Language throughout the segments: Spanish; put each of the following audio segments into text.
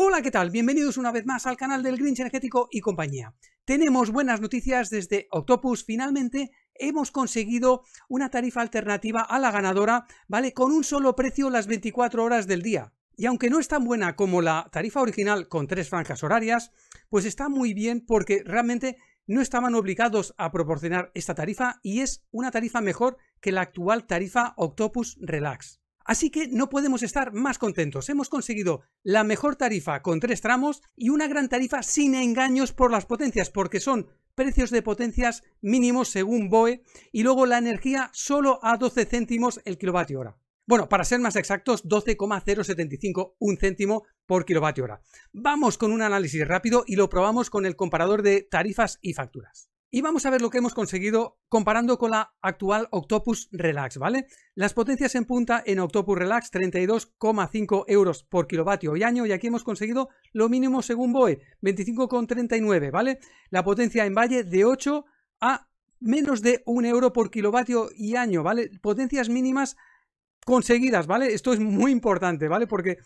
Hola, ¿qué tal? Bienvenidos una vez más al canal del Grinch Energético y compañía. Tenemos buenas noticias desde Octopus. Finalmente hemos conseguido una tarifa alternativa a la ganadora, ¿vale? Con un solo precio las 24 horas del día. Y aunque no es tan buena como la tarifa original con tres franjas horarias, pues está muy bien porque realmente no estaban obligados a proporcionar esta tarifa y es una tarifa mejor que la actual tarifa Octopus Relax. Así que no podemos estar más contentos. Hemos conseguido la mejor tarifa con tres tramos y una gran tarifa sin engaños por las potencias, porque son precios de potencias mínimos según BOE y luego la energía solo a 12 céntimos el kilovatio hora. Bueno, para ser más exactos, 12,075 un céntimo por kilovatio hora. Vamos con un análisis rápido y lo probamos con el comparador de tarifas y facturas. Y vamos a ver lo que hemos conseguido comparando con la actual Octopus Relax, ¿vale? Las potencias en punta en Octopus Relax 32,5 euros por kilovatio y año y aquí hemos conseguido lo mínimo según BOE, 25,39, ¿vale? La potencia en valle de 8 a menos de 1 euro por kilovatio y año, ¿vale? Potencias mínimas conseguidas, ¿vale? Esto es muy importante, ¿vale? Porque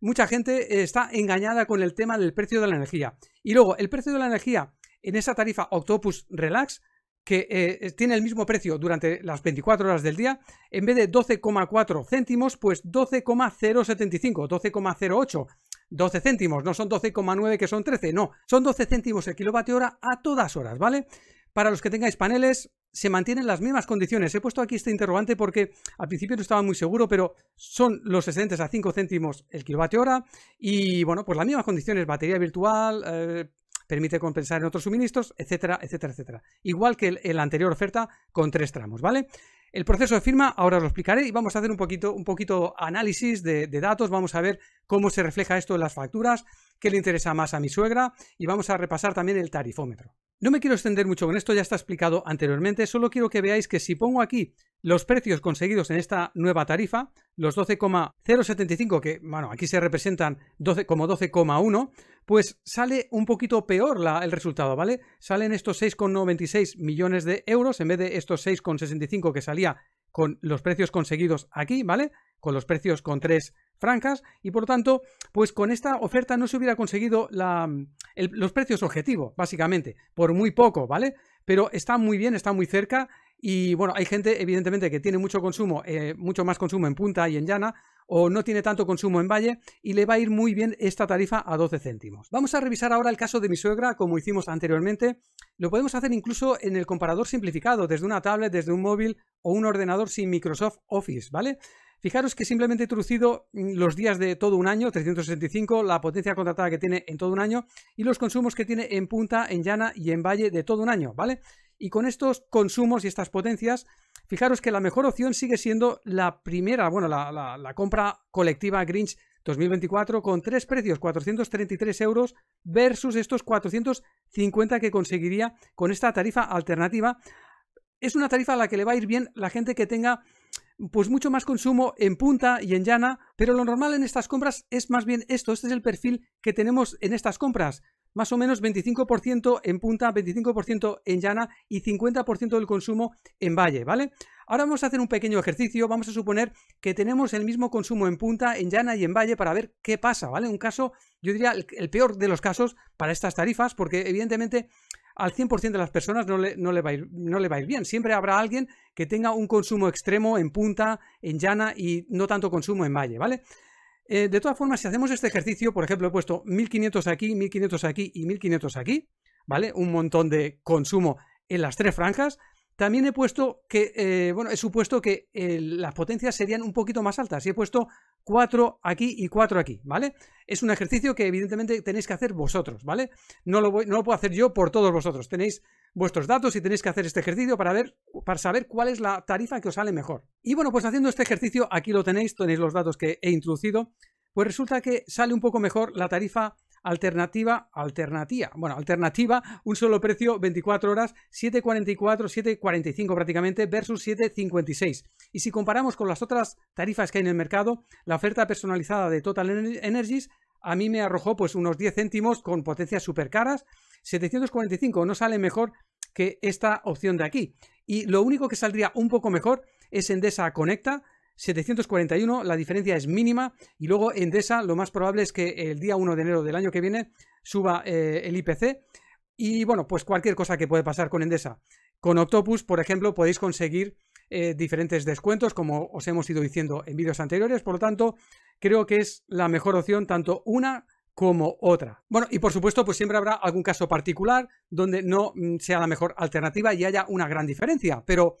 mucha gente está engañada con el tema del precio de la energía. Y luego, el precio de la energía en esa tarifa Octopus Relax que eh, tiene el mismo precio durante las 24 horas del día, en vez de 12,4 céntimos, pues 12,075, 12,08, 12 céntimos, no son 12,9 que son 13, no, son 12 céntimos el kilovatio hora a todas horas, ¿vale? Para los que tengáis paneles, se mantienen las mismas condiciones. He puesto aquí este interrogante porque al principio no estaba muy seguro, pero son los excedentes a 5 céntimos el kilovatio hora y, bueno, pues las mismas condiciones, batería virtual, eh, permite compensar en otros suministros, etcétera, etcétera, etcétera. Igual que la anterior oferta con tres tramos, ¿vale? El proceso de firma ahora lo explicaré y vamos a hacer un poquito, un poquito análisis de, de, datos, vamos a ver cómo se refleja esto en las facturas, qué le interesa más a mi suegra y vamos a repasar también el tarifómetro. No me quiero extender mucho con esto, ya está explicado anteriormente, solo quiero que veáis que si pongo aquí los precios conseguidos en esta nueva tarifa, los 12,075, que bueno, aquí se representan 12, como 12,1, pues sale un poquito peor el resultado, ¿vale? Salen estos 6,96 millones de euros en vez de estos 6,65 que salía con los precios conseguidos aquí, ¿vale? con los precios con tres francas y por tanto, pues con esta oferta no se hubiera conseguido los precios objetivos, básicamente, por muy poco, ¿vale? Pero está muy bien, está muy cerca y bueno, hay gente evidentemente que tiene mucho consumo, eh, mucho más consumo en punta y en llana o no tiene tanto consumo en valle y le va a ir muy bien esta tarifa a 12 céntimos. Vamos a revisar ahora el caso de mi suegra como hicimos anteriormente. Lo podemos hacer incluso en el comparador simplificado, desde una tablet, desde un móvil o un ordenador sin Microsoft Office, ¿vale? Fijaros que simplemente he trucido mm, los días de todo un año, 365, la potencia contratada que tiene en todo un año y los consumos que tiene en punta, en llana y en valle de todo un año, ¿vale? Y con estos consumos y estas potencias, fijaros que la mejor opción sigue siendo la primera, bueno, la, la compra colectiva Grinch 2024 con tres precios, 433 euros versus estos 450 que conseguiría con esta tarifa alternativa. Es una tarifa a la que le va a ir bien la gente que tenga pues mucho más consumo en punta y en llana, pero lo normal en estas compras es más bien esto, este es el perfil que tenemos en estas compras, más o menos 25% en punta, 25% en llana y 50% del consumo en valle, ¿vale? Ahora vamos a hacer un pequeño ejercicio, vamos a suponer que tenemos el mismo consumo en punta, en llana y en valle para ver qué pasa, ¿vale? Un caso, yo diría el, peor de los casos para estas tarifas, porque evidentemente al 100% de las personas no le, va a ir, no le bien. Siempre habrá alguien que tenga un consumo extremo en punta, en llana y no tanto consumo en valle, ¿vale? Eh, de todas formas, si hacemos este ejercicio, por ejemplo, he puesto 1500 aquí, 1500 aquí y 1500 aquí, ¿vale? Un montón de consumo en las tres franjas. También he puesto que, eh, bueno, he supuesto que eh, las potencias serían un poquito más altas y he puesto 4 aquí y 4 aquí, ¿vale? Es un ejercicio que evidentemente tenéis que hacer vosotros, ¿vale? No lo, voy, no puedo hacer yo por todos vosotros. Tenéis vuestros datos y tenéis que hacer este ejercicio para, ver, para saber cuál es la tarifa que os sale mejor. Y bueno, pues haciendo este ejercicio, aquí lo tenéis, tenéis los datos que he introducido, pues resulta que sale un poco mejor la tarifa Alternativa, alternativa, bueno, alternativa, un solo precio, 24 horas, 7.44, 7.45 prácticamente, versus 7.56. Y si comparamos con las otras tarifas que hay en el mercado, la oferta personalizada de Total Energies a mí me arrojó pues unos 10 céntimos con potencias súper caras, 745, no sale mejor que esta opción de aquí. Y lo único que saldría un poco mejor es Endesa Conecta, 741, la diferencia es mínima y luego Endesa lo más probable es que el día 1 de enero del año que viene suba eh, el IPC y bueno, pues cualquier cosa que puede pasar con Endesa. Con Octopus, por ejemplo, podéis conseguir eh, diferentes descuentos, como os hemos ido diciendo en vídeos anteriores, por lo tanto, creo que es la mejor opción tanto una como otra. Bueno, y por supuesto, pues siempre habrá algún caso particular donde no mm, sea la mejor alternativa y haya una gran diferencia, pero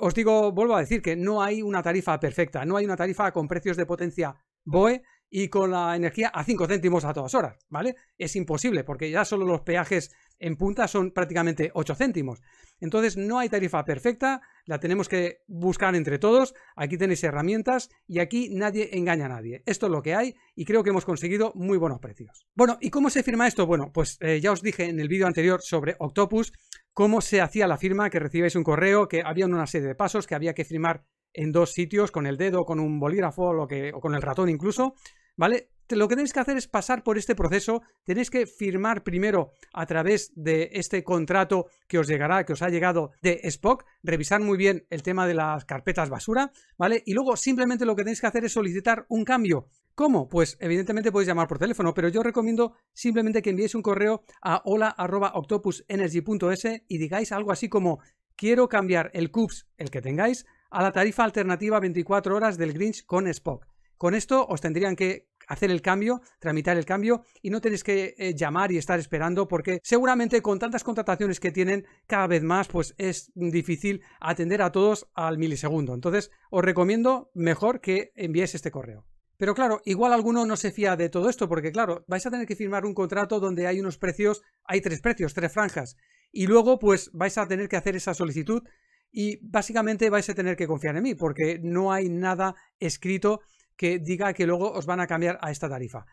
os digo, vuelvo a decir que no hay una tarifa perfecta, no hay una tarifa con precios de potencia BOE y con la energía a 5 céntimos a todas horas, ¿vale? Es imposible porque ya solo los peajes en punta son prácticamente 8 céntimos. Entonces no hay tarifa perfecta, la tenemos que buscar entre todos, aquí tenéis herramientas y aquí nadie engaña a nadie. Esto es lo que hay y creo que hemos conseguido muy buenos precios. Bueno, ¿y cómo se firma esto? Bueno, pues eh, ya os dije en el vídeo anterior sobre Octopus cómo se hacía la firma, que recibíais un correo, que había una serie de pasos que había que firmar en dos sitios, con el dedo, con un bolígrafo lo que, o con el ratón incluso. ¿vale? Lo que tenéis que hacer es pasar por este proceso, tenéis que firmar primero a través de este contrato que os llegará, que os ha llegado de Spock, revisar muy bien el tema de las carpetas basura, ¿vale? Y luego simplemente lo que tenéis que hacer es solicitar un cambio. ¿Cómo? Pues evidentemente podéis llamar por teléfono, pero yo recomiendo simplemente que enviéis un correo a hola.octopusenergy.es y digáis algo así como quiero cambiar el CUPS, el que tengáis, a la tarifa alternativa 24 horas del Grinch con Spock. Con esto os tendrían que hacer el cambio, tramitar el cambio y no tenéis que eh, llamar y estar esperando porque seguramente con tantas contrataciones que tienen cada vez más pues es difícil atender a todos al milisegundo. Entonces os recomiendo mejor que enviéis este correo. Pero claro, igual alguno no se fía de todo esto porque claro, vais a tener que firmar un contrato donde hay unos precios, hay tres precios, tres franjas y luego pues vais a tener que hacer esa solicitud y básicamente vais a tener que confiar en mí porque no hay nada escrito que diga que luego os van a cambiar a esta tarifa.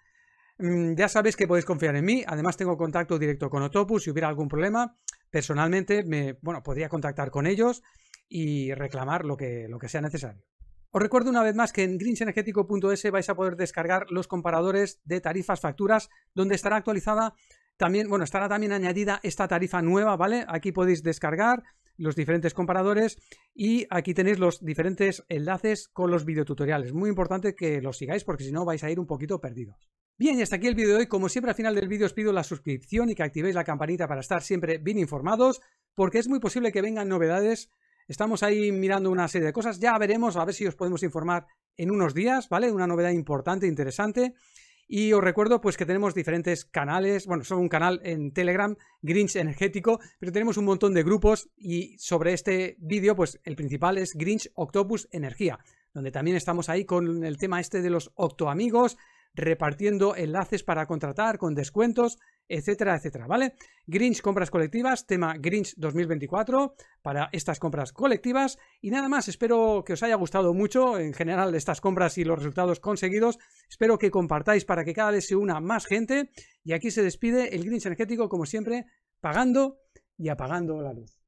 Mm, ya sabéis que podéis confiar en mí, además tengo contacto directo con Otopus, si hubiera algún problema, personalmente me, bueno, podría contactar con ellos y reclamar lo que, lo que sea necesario. Os recuerdo una vez más que en grinchenergético.es vais a poder descargar los comparadores de tarifas facturas, donde estará actualizada también, bueno, estará también añadida esta tarifa nueva, ¿vale? Aquí podéis descargar, los diferentes comparadores y aquí tenéis los diferentes enlaces con los videotutoriales. Muy importante que los sigáis porque si no vais a ir un poquito perdidos. Bien, y hasta aquí el vídeo de hoy. Como siempre al final del vídeo os pido la suscripción y que activéis la campanita para estar siempre bien informados porque es muy posible que vengan novedades. Estamos ahí mirando una serie de cosas. Ya veremos, a ver si os podemos informar en unos días, ¿vale? Una novedad importante, interesante. Y os recuerdo pues que tenemos diferentes canales, bueno, son un canal en Telegram, Grinch Energético, pero tenemos un montón de grupos y sobre este vídeo pues el principal es Grinch Octopus Energía, donde también estamos ahí con el tema este de los octoamigos, repartiendo enlaces para contratar con descuentos, etcétera, etcétera, ¿vale? Grinch compras colectivas, tema Grinch 2024 para estas compras colectivas y nada más, espero que os haya gustado mucho en general estas compras y los resultados conseguidos, espero que compartáis para que cada vez se una más gente y aquí se despide el Grinch energético como siempre pagando y apagando la luz.